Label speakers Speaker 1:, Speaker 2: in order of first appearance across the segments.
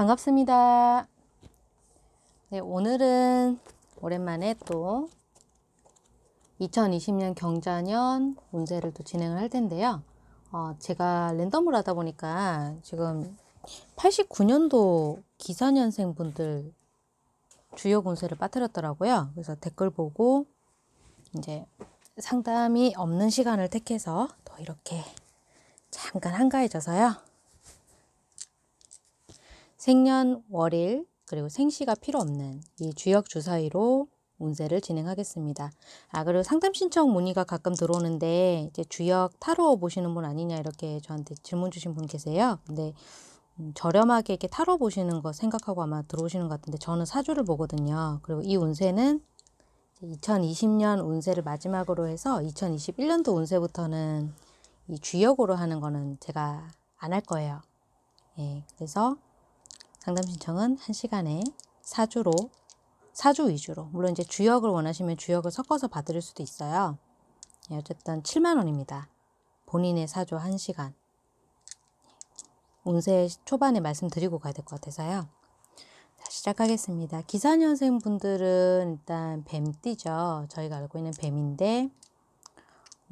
Speaker 1: 반갑습니다. 네, 오늘은 오랜만에 또 2020년 경자년 문제를 또 진행을 할 텐데요. 어, 제가 랜덤으로 하다 보니까 지금 89년도 기사년생 분들 주요 문제를 빠뜨렸더라고요. 그래서 댓글 보고 이제 상담이 없는 시간을 택해서 또 이렇게 잠깐 한가해져서요. 생년 월일 그리고 생시가 필요 없는 이 주역 주사위로 운세를 진행하겠습니다. 아 그리고 상담 신청 문의가 가끔 들어오는데 이제 주역 타로 보시는 분 아니냐 이렇게 저한테 질문 주신 분 계세요. 근데 음, 저렴하게 이렇게 타로 보시는 거 생각하고 아마 들어오시는 것 같은데 저는 사주를 보거든요. 그리고 이 운세는 2020년 운세를 마지막으로 해서 2021년도 운세부터는 이 주역으로 하는 거는 제가 안 할 거예요. 예, 그래서 상담 신청은 한시간에 4주로 4주 위주로 물론 이제 주역을 원하시면 주역을 섞어서 받을 수도 있어요. 예, 어쨌든 7만원입니다. 본인의 사주 1시간 운세 초반에 말씀드리고 가야 될 것 같아서요. 자, 시작하겠습니다. 기사년생 분들은 일단 뱀띠죠. 저희가 알고 있는 뱀인데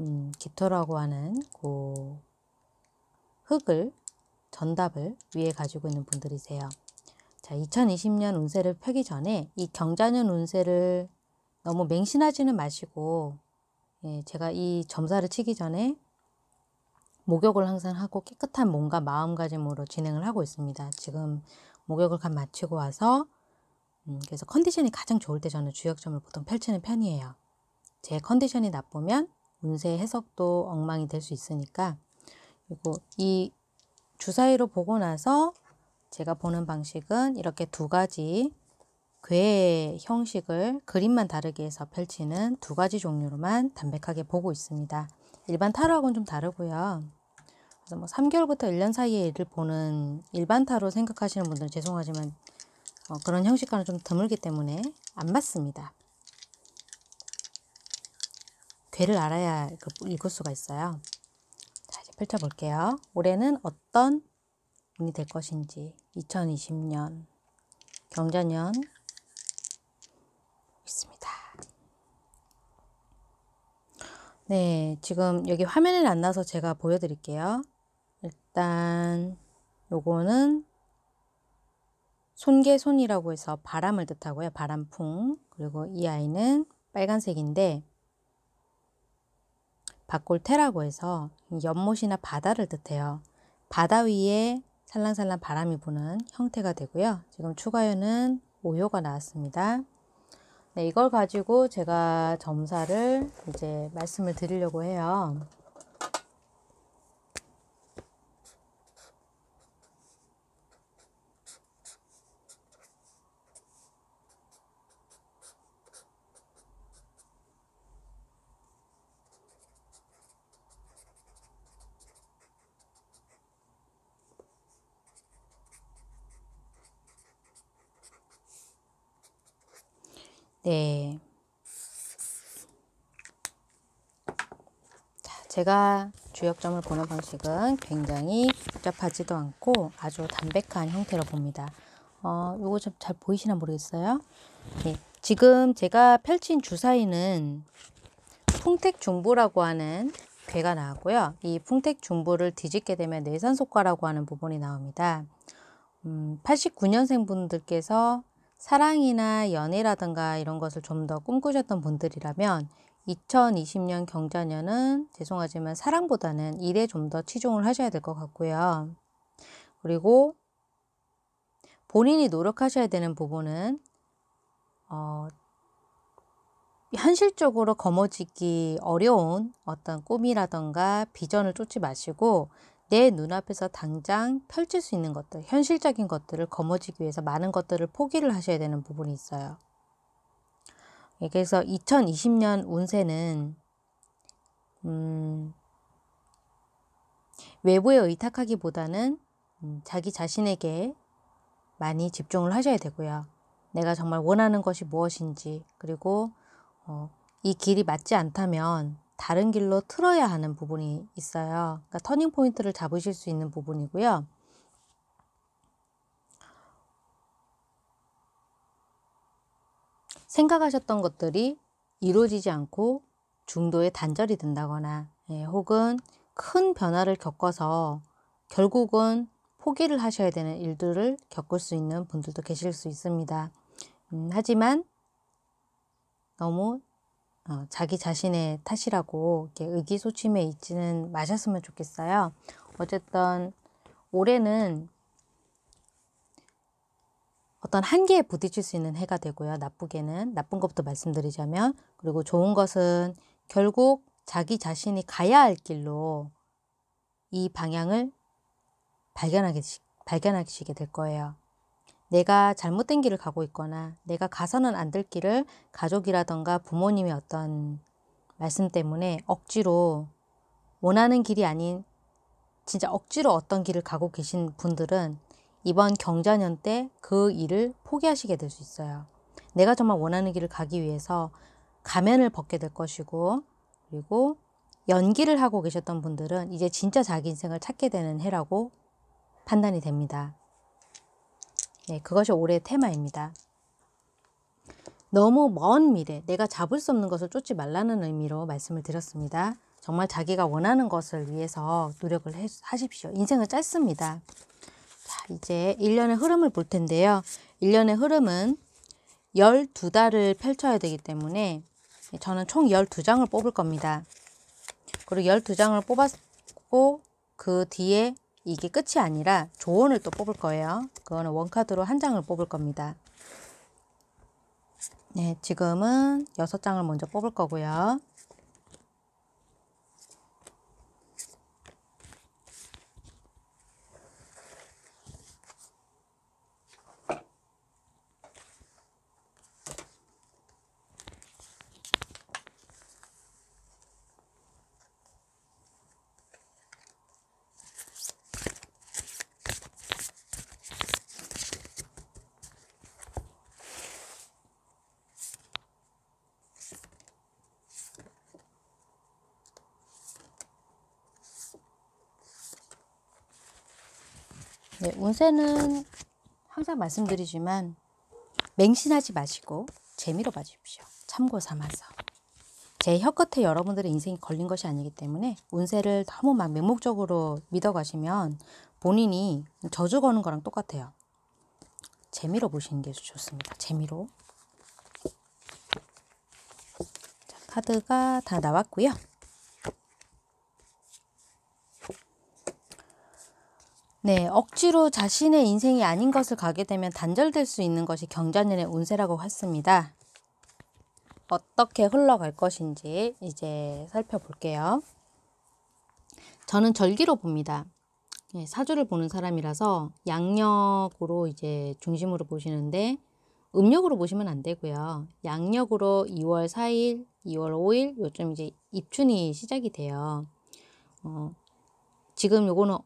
Speaker 1: 음, 기토라고 하는 그 흙을 전답을 위해 가지고 있는 분들이세요. 자, 2020년 운세를 펴기 전에 이 경자년 운세를 너무 맹신하지는 마시고 예, 제가 이 점사를 치기 전에 목욕을 항상 하고 깨끗한 몸과 마음가짐으로 진행을 하고 있습니다. 지금 목욕을 간 마치고 와서 음, 그래서 컨디션이 가장 좋을 때 저는 주역점을 보통 펼치는 편이에요. 제 컨디션이 나쁘면 운세 해석도 엉망이 될 수 있으니까 그리고 이 주사위로 보고 나서 제가 보는 방식은 이렇게 두 가지 괴의 형식을 그림만 다르게 해서 펼치는 두 가지 종류로만 담백하게 보고 있습니다. 일반 타로하고는 좀 다르고요. 그래서 뭐 3개월부터 1년 사이의 일을 보는 일반 타로 생각하시는 분들은 죄송하지만 어, 그런 형식과는 좀 드물기 때문에 안 맞습니다. 괴를 알아야 그 읽을 수가 있어요. 펼쳐볼게요. 올해는 어떤 운이 될 것인지 2020년 경자년 있습니다. 네, 지금 여기 화면을안 나서 제가 보여드릴게요. 일단 요거는 손개손이라고 해서 바람을 뜻하고요. 바람풍. 그리고 이 아이는 빨간색인데 바골테라고 해서 연못이나 바다를 뜻해요. 바다 위에 살랑살랑 바람이 부는 형태가 되고요. 지금 추가연은 오요가 나왔습니다. 네, 이걸 가지고 제가 점사를 이제 말씀을 드리려고 해요. 네. 제가 주역점을 보는 방식은 굉장히 복잡하지도 않고 아주 담백한 형태로 봅니다. 어, 요거 좀 잘 보이시나 모르겠어요. 네, 지금 제가 펼친 주사위는 풍택중부라고 하는 괴가 나왔고요. 이 풍택중부를 뒤집게 되면 내산속과라고 하는 부분이 나옵니다. 음, 89년생 분들께서 사랑이나 연애라든가 이런 것을 좀 더 꿈꾸셨던 분들이라면 2020년 경자년은 죄송하지만 사랑보다는 일에 좀 더 치중을 하셔야 될 것 같고요. 그리고 본인이 노력하셔야 되는 부분은 어, 현실적으로 거머쥐기 어려운 어떤 꿈이라든가 비전을 쫓지 마시고 내 눈앞에서 당장 펼칠 수 있는 것들, 현실적인 것들을 거머쥐기 위해서 많은 것들을 포기를 하셔야 되는 부분이 있어요. 예, 그래서 2020년 운세는 음, 외부에 의탁하기보다는 음, 자기 자신에게 많이 집중을 하셔야 되고요. 내가 정말 원하는 것이 무엇인지 그리고 어, 이 길이 맞지 않다면 다른 길로 틀어야 하는 부분이 있어요. 그러니까 터닝 포인트를 잡으실 수 있는 부분이고요. 생각하셨던 것들이 이루어지지 않고 중도에 단절이 된다거나 예, 혹은 큰 변화를 겪어서 결국은 포기를 하셔야 되는 일들을 겪을 수 있는 분들도 계실 수 있습니다. 음, 하지만 너무 어, 자기 자신의 탓이라고 이렇게 의기소침해 있지는 마셨으면 좋겠어요. 어쨌든 올해는 어떤 한계에 부딪힐 수 있는 해가 되고요. 나쁘게는 나쁜 것부터 말씀드리자면 그리고 좋은 것은 결국 자기 자신이 가야 할 길로 이 방향을 발견하게, 발견하시게 될 거예요. 내가 잘못된 길을 가고 있거나 내가 가서는 안 될 길을 가족이라던가 부모님의 어떤 말씀 때문에 억지로 원하는 길이 아닌 진짜 억지로 어떤 길을 가고 계신 분들은 이번 경자년 때 그 일을 포기하시게 될 수 있어요. 내가 정말 원하는 길을 가기 위해서 가면을 벗게 될 것이고 그리고 연기를 하고 계셨던 분들은 이제 진짜 자기 인생을 찾게 되는 해라고 판단이 됩니다. 네, 그것이 올해 테마입니다. 너무 먼 미래, 내가 잡을 수 없는 것을 쫓지 말라는 의미로 말씀을 드렸습니다. 정말 자기가 원하는 것을 위해서 노력을 하십시오. 인생은 짧습니다. 자, 이제 1년의 흐름을 볼 텐데요. 1년의 흐름은 12달을 펼쳐야 되기 때문에 저는 총 12장을 뽑을 겁니다. 그리고 12장을 뽑았고 그 뒤에 이게 끝이 아니라 조언을 또 뽑을 거예요. 그거는 원카드로 한 장을 뽑을 겁니다. 네, 지금은 여섯 장을 먼저 뽑을 거고요. 네, 운세는 항상 말씀드리지만 맹신하지 마시고 재미로 봐주십시오. 참고 삼아서. 제 혀끝에 여러분들의 인생이 걸린 것이 아니기 때문에 운세를 너무 막 맹목적으로 믿어가시면 본인이 저주 거는 거랑 똑같아요. 재미로 보시는 게 좋습니다. 재미로. 자, 카드가 다 나왔고요. 네, 억지로 자신의 인생이 아닌 것을 가게 되면 단절될 수 있는 것이 경자년의 운세라고 했습니다. 어떻게 흘러갈 것인지 이제 살펴볼게요. 저는 절기로 봅니다. 네, 사주를 보는 사람이라서 양력으로 이제 중심으로 보시는데 음력으로 보시면 안 되고요. 양력으로 2월 4일, 2월 5일 요즘 이제 입춘이 시작이 돼요. 어, 지금 요거는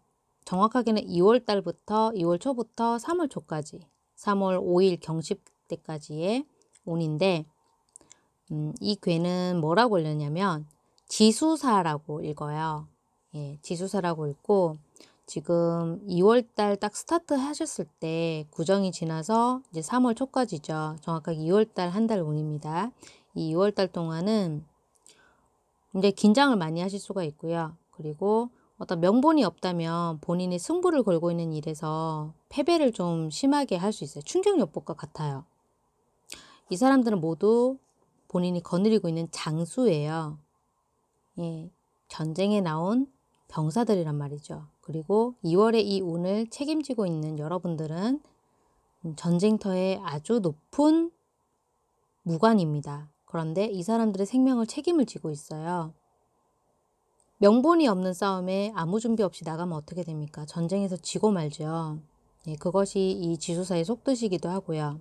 Speaker 1: 정확하게는 2월 달부터 2월 초부터 3월 초까지 3월 5일 경칩 때까지의 운인데 음, 이 괴는 뭐라고 읽느냐면 지수사라고 읽어요. 예, 지수사라고 읽고 지금 2월달 딱 스타트 하셨을 때 구정이 지나서 이제 3월 초까지죠. 정확하게 2월달 한 달 운입니다. 이 2월달 동안은 이제 긴장을 많이 하실 수가 있고요. 그리고 어떤 명분이 없다면 본인이 승부를 걸고 있는 일에서 패배를 좀 심하게 할 수 있어요. 충격요법과 같아요. 이 사람들은 모두 본인이 거느리고 있는 장수예요. 예, 전쟁에 나온 병사들이란 말이죠. 그리고 2월의 이 운을 책임지고 있는 여러분들은 전쟁터에 아주 높은 무관입니다. 그런데 이 사람들의 생명을 책임을 지고 있어요. 명분이 없는 싸움에 아무 준비 없이 나가면 어떻게 됩니까? 전쟁에서 지고 말죠. 예, 그것이 이 지수사의 속뜻이기도 하고요.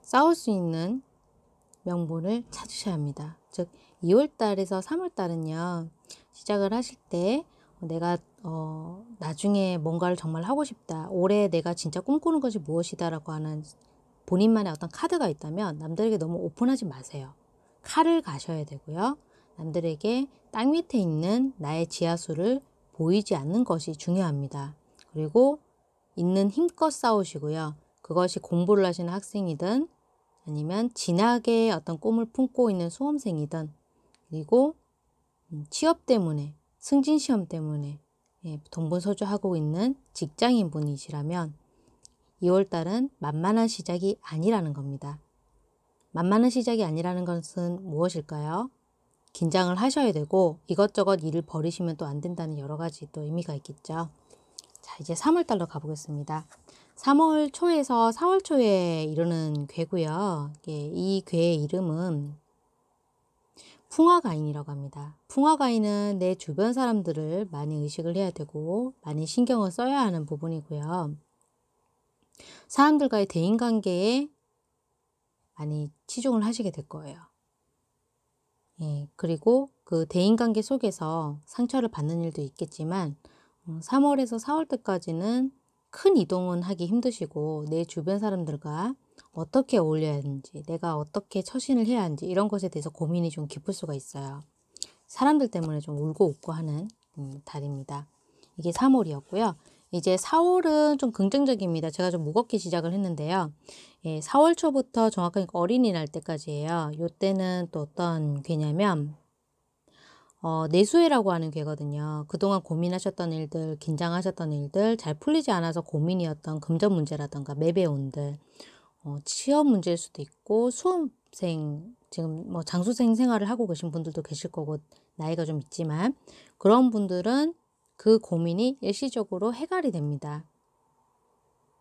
Speaker 1: 싸울 수 있는 명분을 찾으셔야 합니다. 즉 2월달에서 3월달은요. 시작을 하실 때 내가 어, 나중에 뭔가를 정말 하고 싶다. 올해 내가 진짜 꿈꾸는 것이 무엇이다라고 하는 본인만의 어떤 카드가 있다면 남들에게 너무 오픈하지 마세요. 칼을 가셔야 되고요. 남들에게 땅 밑에 있는 나의 지하수를 보이지 않는 것이 중요합니다. 그리고 있는 힘껏 싸우시고요. 그것이 공부를 하시는 학생이든 아니면 진하게 어떤 꿈을 품고 있는 수험생이든 그리고 음, 취업 때문에 승진 시험 때문에 예, 동분서주하고 있는 직장인 분이시라면 2월달은 만만한 시작이 아니라는 겁니다. 만만한 시작이 아니라는 것은 무엇일까요? 긴장을 하셔야 되고 이것저것 일을 버리시면 또 안 된다는 여러 가지 또 의미가 있겠죠. 자, 이제 3월달로 가보겠습니다. 3월 초에서 4월 초에 이르는 괴고요. 예, 이 괴의 이름은 풍화가인이라고 합니다. 풍화가인은 내 주변 사람들을 많이 의식을 해야 되고 많이 신경을 써야 하는 부분이고요. 사람들과의 대인관계에 많이 치중을 하시게 될 거예요. 예, 그리고 그 대인관계 속에서 상처를 받는 일도 있겠지만 3월에서 음, 4월 때까지는 큰 이동은 하기 힘드시고 내 주변 사람들과 어떻게 어울려야 하는지 내가 어떻게 처신을 해야 하는지 이런 것에 대해서 고민이 좀 깊을 수가 있어요. 사람들 때문에 좀 울고 웃고 하는 음, 달입니다. 이게 3월이었고요. 이제 4월은 좀 긍정적입니다. 제가 좀 무겁게 시작을 했는데요. 예, 4월 초부터 정확하게 어린이날 때까지예요. 요때는 또 어떤 괴냐면 어, 내수회라고 하는 괴거든요. 그동안 고민하셨던 일들, 긴장하셨던 일들, 잘 풀리지 않아서 고민이었던 금전 문제라던가 매배운들, 어, 취업 문제일 수도 있고 수험생 지금 뭐 장수생 생활을 하고 계신 분들도 계실 거고 나이가 좀 있지만 그런 분들은 그 고민이 일시적으로 해결이 됩니다.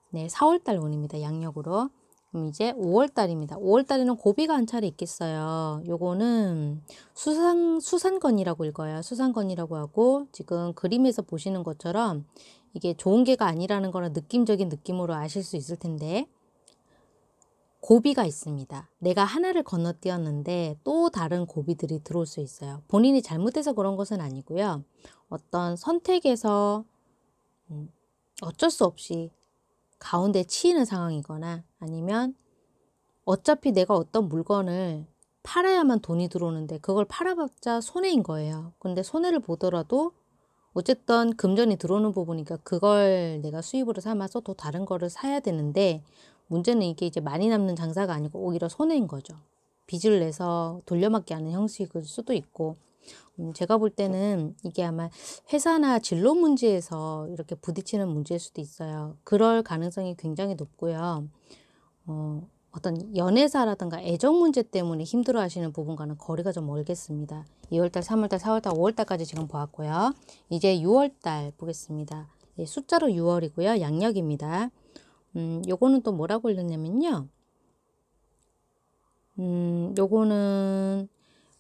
Speaker 1: 네, 4월달 원입니다. 양력으로. 그럼 이제 5월달입니다. 5월달에는 고비가 한 차례 있겠어요. 요거는 수상, 수상건이라고 읽어요. 수상건이라고 하고 지금 그림에서 보시는 것처럼 이게 좋은 게가 아니라는 거는 느낌적인 느낌으로 아실 수 있을 텐데 고비가 있습니다. 내가 하나를 건너뛰었는데 또 다른 고비들이 들어올 수 있어요. 본인이 잘못해서 그런 것은 아니고요. 어떤 선택에서 음, 어쩔 수 없이 가운데 치이는 상황이거나 아니면 어차피 내가 어떤 물건을 팔아야만 돈이 들어오는데 그걸 팔아봤자 손해인 거예요. 근데 손해를 보더라도 어쨌든 금전이 들어오는 부분이니까 그걸 내가 수입으로 삼아서 또 다른 거를 사야 되는데 문제는 이게 이제 많이 남는 장사가 아니고 오히려 손해인 거죠. 빚을 내서 돌려막기 하는 형식일 수도 있고 음, 제가 볼 때는 이게 아마 회사나 진로 문제에서 이렇게 부딪히는 문제일 수도 있어요. 그럴 가능성이 굉장히 높고요. 어, 어떤 연애사라든가 애정 문제 때문에 힘들어 하시는 부분과는 거리가 좀 멀겠습니다. 2월달, 3월달, 4월달, 5월달까지 지금 보았고요. 이제 6월달 보겠습니다. 예, 숫자로 6월이고요. 양력입니다. 음, 요거는 또 뭐라고 읽느냐면요. 음, 요거는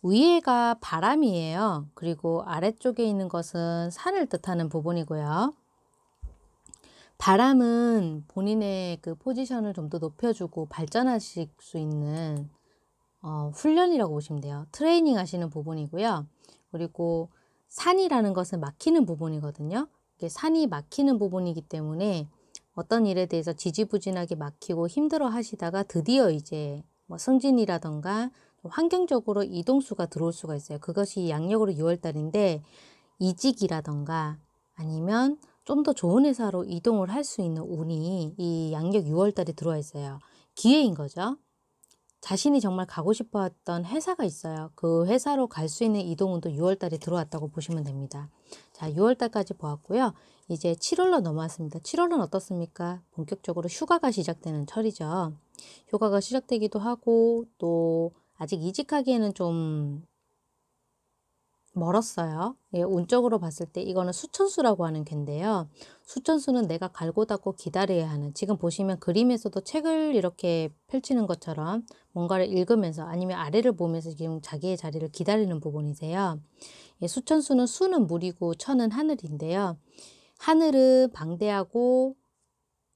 Speaker 1: 위에가 바람이에요. 그리고 아래쪽에 있는 것은 산을 뜻하는 부분이고요. 바람은 본인의 그 포지션을 좀 더 높여주고 발전하실 수 있는 어, 훈련이라고 보시면 돼요. 트레이닝 하시는 부분이고요. 그리고 산이라는 것은 막히는 부분이거든요. 산이 막히는 부분이기 때문에 어떤 일에 대해서 지지부진하게 막히고 힘들어 하시다가 드디어 이제 뭐 승진이라던가 환경적으로 이동수가 들어올 수가 있어요. 그것이 양력으로 6월달인데 이직이라던가 아니면 좀 더 좋은 회사로 이동을 할 수 있는 운이 이 양력 6월달에 들어와 있어요. 기회인 거죠. 자신이 정말 가고 싶어 했던 회사가 있어요. 그 회사로 갈 수 있는 이동운도 6월달에 들어왔다고 보시면 됩니다. 자, 6월달까지 보았고요. 이제 7월로 넘어왔습니다. 7월은 어떻습니까? 본격적으로 휴가가 시작되는 철이죠. 휴가가 시작되기도 하고 또 아직 이직하기에는 좀 멀었어요. 예, 운적으로 봤을 때 이거는 수천수라고 하는 갠데요. 수천수는 내가 갈고 닦고 기다려야 하는 지금 보시면 그림에서도 책을 이렇게 펼치는 것처럼 뭔가를 읽으면서 아니면 아래를 보면서 지금 자기의 자리를 기다리는 부분이세요. 예, 수천수는 수는 물이고 천은 하늘인데요. 하늘은 방대하고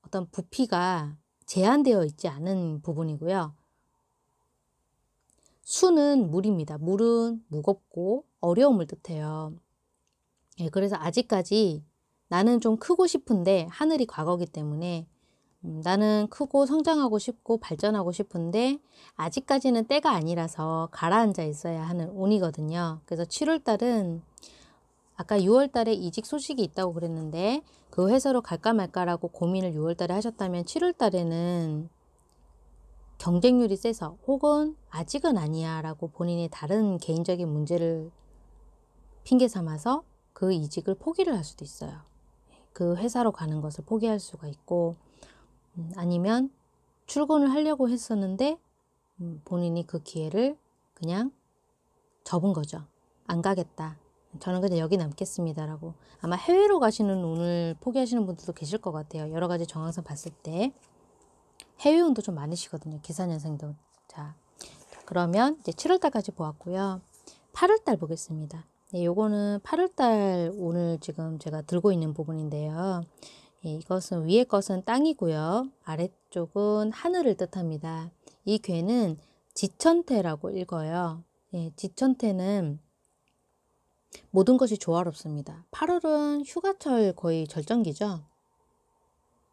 Speaker 1: 어떤 부피가 제한되어 있지 않은 부분이고요. 수는 물입니다. 물은 무겁고 어려움을 뜻해요. 예, 그래서 아직까지 나는 좀 크고 싶은데 하늘이 과거기 때문에 음, 나는 크고 성장하고 싶고 발전하고 싶은데 아직까지는 때가 아니라서 가라앉아 있어야 하는 운이거든요. 그래서 7월 달은 아까 6월 달에 이직 소식이 있다고 그랬는데 그 회사로 갈까 말까라고 고민을 6월 달에 하셨다면 7월 달에는 경쟁률이 세서 혹은 아직은 아니야 라고 본인의 다른 개인적인 문제를 핑계 삼아서 그 이직을 포기를 할 수도 있어요. 그 회사로 가는 것을 포기할 수가 있고 음, 아니면 출근을 하려고 했었는데 음, 본인이 그 기회를 그냥 접은 거죠. 안 가겠다. 저는 그냥 여기 남겠습니다라고 아마 해외로 가시는 운을 포기하시는 분들도 계실 것 같아요. 여러 가지 정황상 봤을 때 해외 운도 좀 많으시거든요. 기사년생도 자 그러면 이제 7월달까지 보았고요. 8월달 보겠습니다. 네, 요거는 8월달 오늘 지금 제가 들고 있는 부분인데요. 예, 이것은 위에 것은 땅이고요. 아래쪽은 하늘을 뜻합니다. 이 괴는 지천태라고 읽어요. 예, 지천태는 모든 것이 조화롭습니다. 8월은 휴가철 거의 절정기죠.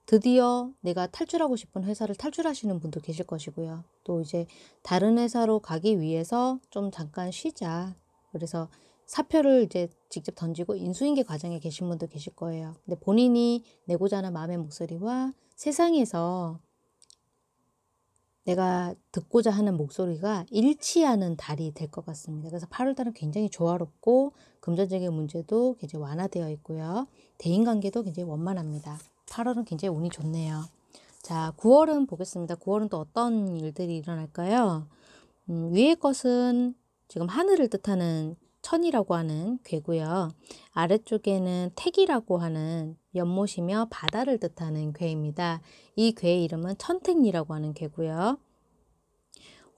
Speaker 1: 드디어 내가 탈출하고 싶은 회사를 탈출하시는 분도 계실 것이고요. 또 이제 다른 회사로 가기 위해서 좀 잠깐 쉬자. 그래서 사표를 이제 직접 던지고 인수인계 과정에 계신 분도 계실 거예요. 근데 본인이 내고자 하는 마음의 목소리와 세상에서 내가 듣고자 하는 목소리가 일치하는 달이 될 것 같습니다. 그래서 8월달은 굉장히 조화롭고 금전적인 문제도 굉장히 완화되어 있고요. 대인관계도 굉장히 원만합니다. 8월은 굉장히 운이 좋네요. 자, 9월은 보겠습니다. 9월은 또 어떤 일들이 일어날까요? 음, 위의 것은 지금 하늘을 뜻하는 천이라고 하는 괴고요. 아래쪽에는 택이라고 하는 연못이며 바다를 뜻하는 괴입니다. 이 괴의 이름은 천택리라고 하는 괴고요.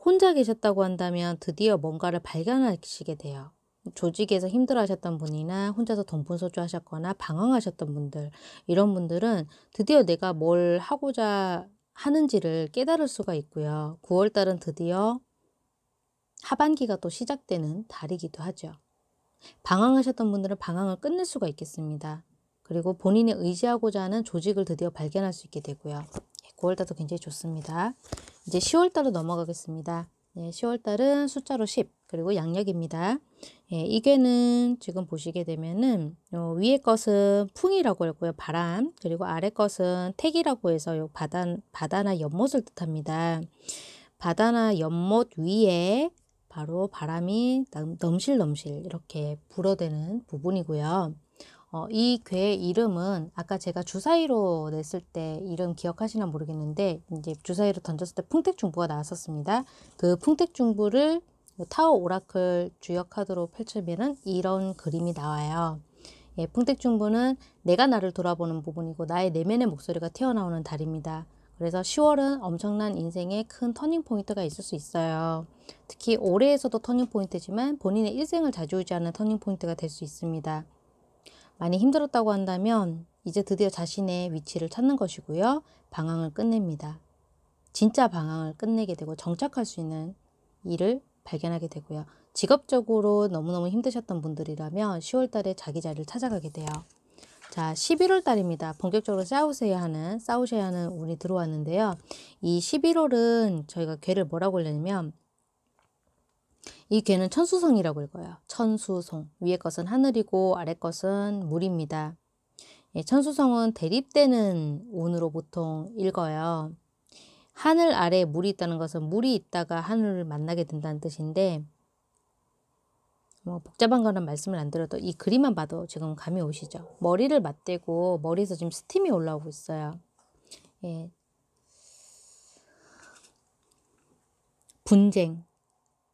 Speaker 1: 혼자 계셨다고 한다면 드디어 뭔가를 발견하시게 돼요. 조직에서 힘들어하셨던 분이나 혼자서 돈분소주 하셨거나 방황하셨던 분들 이런 분들은 드디어 내가 뭘 하고자 하는지를 깨달을 수가 있고요. 9월달은 드디어 하반기가 또 시작되는 달이기도 하죠. 방황하셨던 분들은 방황을 끝낼 수가 있겠습니다. 그리고 본인이 의지하고자 하는 조직을 드디어 발견할 수 있게 되고요. 9월달도 예, 굉장히 좋습니다. 이제 10월달로 넘어가겠습니다. 네, 예, 10월달은 숫자로 10 그리고 양력입니다. 예, 이게는 지금 보시게 되면은 요 위에 것은 풍이라고 했고요. 바람 그리고 아래 것은 택이라고 해서 요 바다, 바다나 연못을 뜻합니다. 바다나 연못 위에 바로 바람이 넘실넘실 이렇게 불어대는 부분이고요. 어, 이 괴의 이름은 아까 제가 주사위로 냈을 때 이름 기억하시나 모르겠는데 이제 주사위로 던졌을 때 풍택중부가 나왔었습니다. 그 풍택중부를 타워 오라클 주역 카드로 펼치면 이런 그림이 나와요. 예, 풍택중부는 내가 나를 돌아보는 부분이고 나의 내면의 목소리가 튀어나오는 달입니다. 그래서 10월은 엄청난 인생의 큰 터닝포인트가 있을 수 있어요. 특히 올해에서도 터닝포인트지만 본인의 일생을 좌지우지하는 터닝포인트가 될 수 있습니다. 많이 힘들었다고 한다면 이제 드디어 자신의 위치를 찾는 것이고요. 방황을 끝냅니다. 진짜 방황을 끝내게 되고 정착할 수 있는 일을 발견하게 되고요. 직업적으로 너무너무 힘드셨던 분들이라면 10월 달에 자기 자리를 찾아가게 돼요. 자, 11월 달입니다. 본격적으로 싸우셔야 하는, 싸우셔야 하는 운이 들어왔는데요. 이 11월은 저희가 괴를 뭐라고 읽냐면, 이 괴는 천수성이라고 읽어요. 천수성. 위에 것은 하늘이고 아래 것은 물입니다. 예, 천수성은 대립되는 운으로 보통 읽어요. 하늘 아래 에 물이 있다는 것은 물이 있다가 하늘을 만나게 된다는 뜻인데 뭐 복잡한 거는 말씀을 안 드려도 이 그림만 봐도 지금 감이 오시죠. 머리를 맞대고 머리에서 지금 스팀이 올라오고 있어요. 예. 분쟁,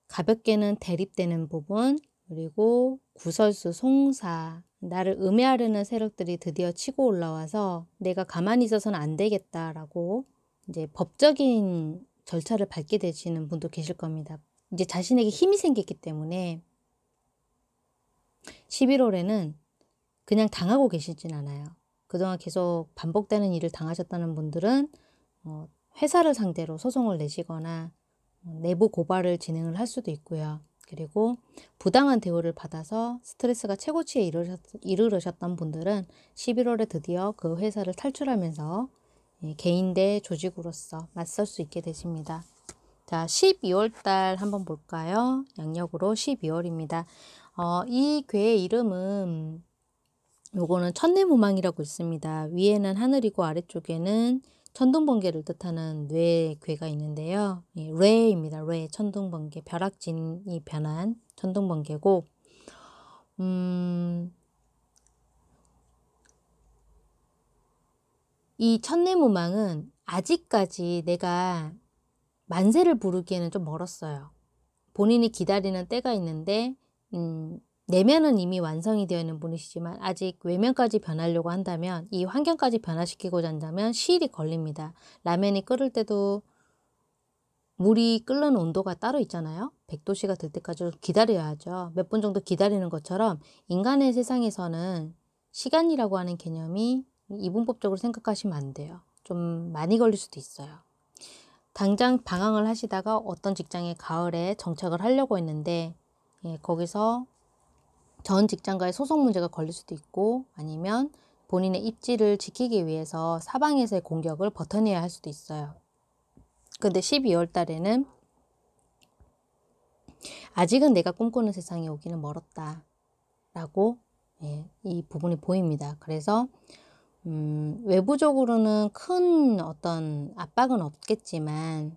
Speaker 1: 가볍게는 대립되는 부분, 그리고 구설수, 송사, 나를 음해하려는 세력들이 드디어 치고 올라와서 내가 가만히 있어서는 안 되겠다라고 이제 법적인 절차를 밟게 되시는 분도 계실 겁니다. 이제 자신에게 힘이 생겼기 때문에 11월에는 그냥 당하고 계시진 않아요. 그동안 계속 반복되는 일을 당하셨다는 분들은 어, 회사를 상대로 소송을 내시거나 어, 내부 고발을 진행을 할 수도 있고요. 그리고 부당한 대우를 받아서 스트레스가 최고치에 이르셨, 이르르셨던 분들은 11월에 드디어 그 회사를 탈출하면서 예, 개인 대 조직으로서 맞설 수 있게 되십니다. 자, 12월 달 한번 볼까요? 양력으로 12월입니다. 어, 이 괴의 이름은 요거는 천내무망이라고 있습니다. 위에는 하늘이고 아래쪽에는 천둥번개를 뜻하는 뇌괴가 있는데요. 레입니다. 레 천둥번개 벼락진이 변한 천둥번개고 음, 이 천내무망은 아직까지 내가 만세를 부르기에는 좀 멀었어요. 본인이 기다리는 때가 있는데 음, 내면은 이미 완성이 되어 있는 분이시지만 아직 외면까지 변하려고 한다면 이 환경까지 변화시키고자 한다면 시일이 걸립니다. 라면이 끓을 때도 물이 끓는 온도가 따로 있잖아요. 100도씨가 될 때까지 기다려야죠. 몇 분 정도 기다리는 것처럼 인간의 세상에서는 시간이라고 하는 개념이 이분법적으로 생각하시면 안 돼요. 좀 많이 걸릴 수도 있어요. 당장 방황을 하시다가 어떤 직장에 가을에 정착을 하려고 했는데 예, 거기서 전 직장과의 소송 문제가 걸릴 수도 있고 아니면 본인의 입지를 지키기 위해서 사방에서의 공격을 버텨내야 할 수도 있어요. 근데 12월 달에는 아직은 내가 꿈꾸는 세상이 오기는 멀었다. 라고 예, 이 부분이 보입니다. 그래서 음, 외부적으로는 큰 어떤 압박은 없겠지만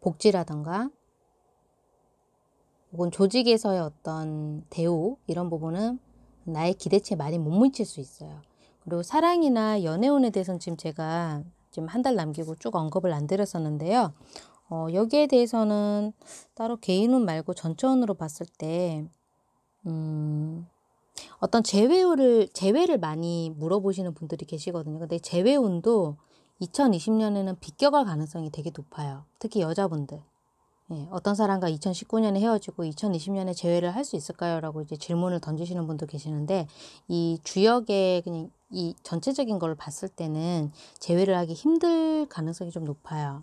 Speaker 1: 복지라던가 혹은 조직에서의 어떤 대우 이런 부분은 나의 기대치에 많이 못 미칠 수 있어요. 그리고 사랑이나 연애운에 대해서는 지금 제가 지금 한 달 남기고 쭉 언급을 안 드렸었는데요. 어, 여기에 대해서는 따로 개인운 말고 전운으로 봤을 때, 음, 어떤 재회를, 재회를 많이 물어보시는 분들이 계시거든요. 근데 재회운도 2020년에는 비껴갈 가능성이 되게 높아요. 특히 여자분들. 예, 어떤 사람과 2019년에 헤어지고 2020년에 재회를 할 수 있을까요? 라고 이제 질문을 던지시는 분도 계시는데 이 주역의 그냥 이 전체적인 걸 봤을 때는 재회를 하기 힘들 가능성이 좀 높아요.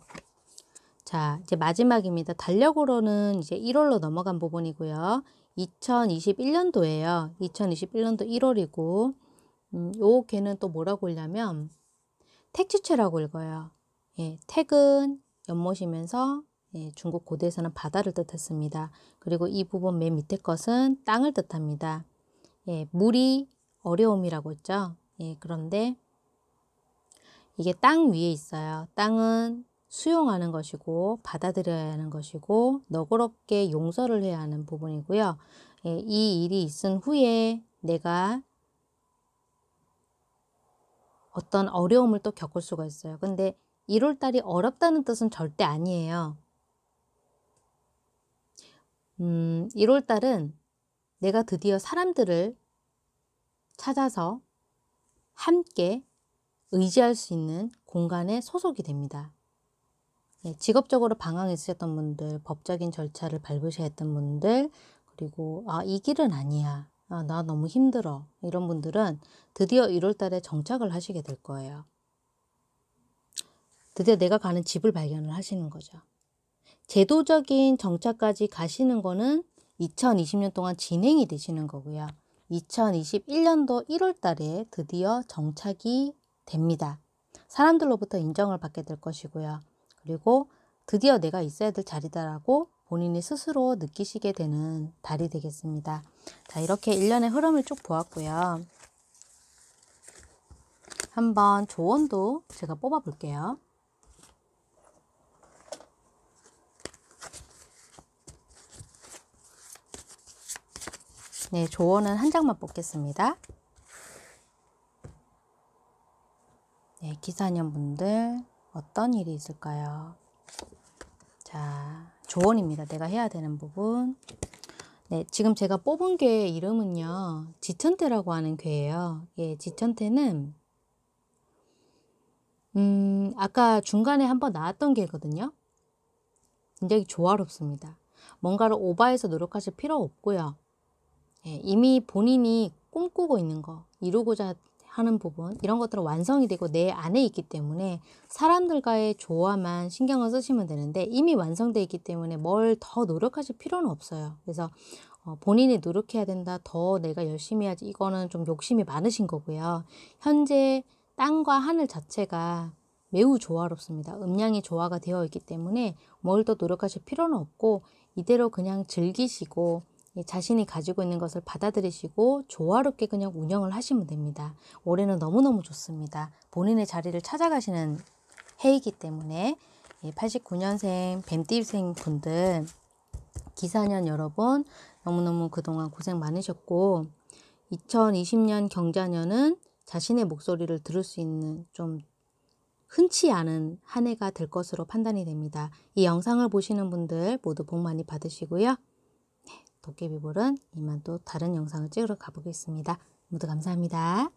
Speaker 1: 자, 이제 마지막입니다. 달력으로는 이제 1월로 넘어간 부분이고요. 2021년도예요. 2021년도 1월이고 음, 요 개는 또 뭐라고 읽냐면 택지체라고 읽어요. 예, 택은 연못이면서 예, 중국 고대에서는 바다를 뜻했습니다. 그리고 이 부분 맨 밑에 것은 땅을 뜻합니다. 예, 물이 어려움이라고 했죠. 예, 그런데 이게 땅 위에 있어요. 땅은 수용하는 것이고 받아들여야 하는 것이고 너그럽게 용서를 해야 하는 부분이고요. 예, 이 일이 있은 후에 내가 어떤 어려움을 또 겪을 수가 있어요. 근데 1월달이 어렵다는 뜻은 절대 아니에요. 음, 1월 달은 내가 드디어 사람들을 찾아서 함께 의지할 수 있는 공간에 소속이 됩니다. 네, 직업적으로 방황에 있으셨던 분들, 법적인 절차를 밟으셔야 했던 분들, 그리고 아, 이 길은 아니야. 아, 나 너무 힘들어. 이런 분들은 드디어 1월 달에 정착을 하시게 될 거예요. 드디어 내가 가는 집을 발견을 하시는 거죠. 제도적인 정착까지 가시는 거는 2020년 동안 진행이 되시는 거고요. 2021년도 1월 달에 드디어 정착이 됩니다. 사람들로부터 인정을 받게 될 것이고요. 그리고 드디어 내가 있어야 될 자리다라고 본인이 스스로 느끼시게 되는 달이 되겠습니다. 자, 이렇게 일년의 흐름을 쭉 보았고요. 한번 조언도 제가 뽑아 볼게요. 네, 조언은 한 장만 뽑겠습니다. 네, 기사년분들 어떤 일이 있을까요? 자, 조언입니다. 내가 해야 되는 부분. 네, 지금 제가 뽑은 괴 이름은요. 지천태라고 하는 괴예요. 예, 지천태는 음, 아까 중간에 한번 나왔던 괴거든요. 굉장히 조화롭습니다. 뭔가를 오바해서 노력하실 필요 없고요. 예, 이미 본인이 꿈꾸고 있는 거, 이루고자 하는 부분, 이런 것들은 완성이 되고 내 안에 있기 때문에 사람들과의 조화만 신경을 쓰시면 되는데 이미 완성되어 있기 때문에 뭘 더 노력하실 필요는 없어요. 그래서 어, 본인이 노력해야 된다, 더 내가 열심히 해야지. 이거는 좀 욕심이 많으신 거고요. 현재 땅과 하늘 자체가 매우 조화롭습니다. 음량이 조화가 되어 있기 때문에 뭘 더 노력하실 필요는 없고 이대로 그냥 즐기시고 예, 자신이 가지고 있는 것을 받아들이시고 조화롭게 그냥 운영을 하시면 됩니다. 올해는 너무너무 좋습니다. 본인의 자리를 찾아가시는 해이기 때문에 89년생 예, 뱀띠입생 분들 기사년 여러분 너무너무 그동안 고생 많으셨고 2020년 경자년은 자신의 목소리를 들을 수 있는 좀 흔치 않은 한 해가 될 것으로 판단이 됩니다. 이 영상을 보시는 분들 모두 복 많이 받으시고요. 도깨비볼은 이만 또 다른 영상을 찍으러 가보겠습니다. 모두 감사합니다.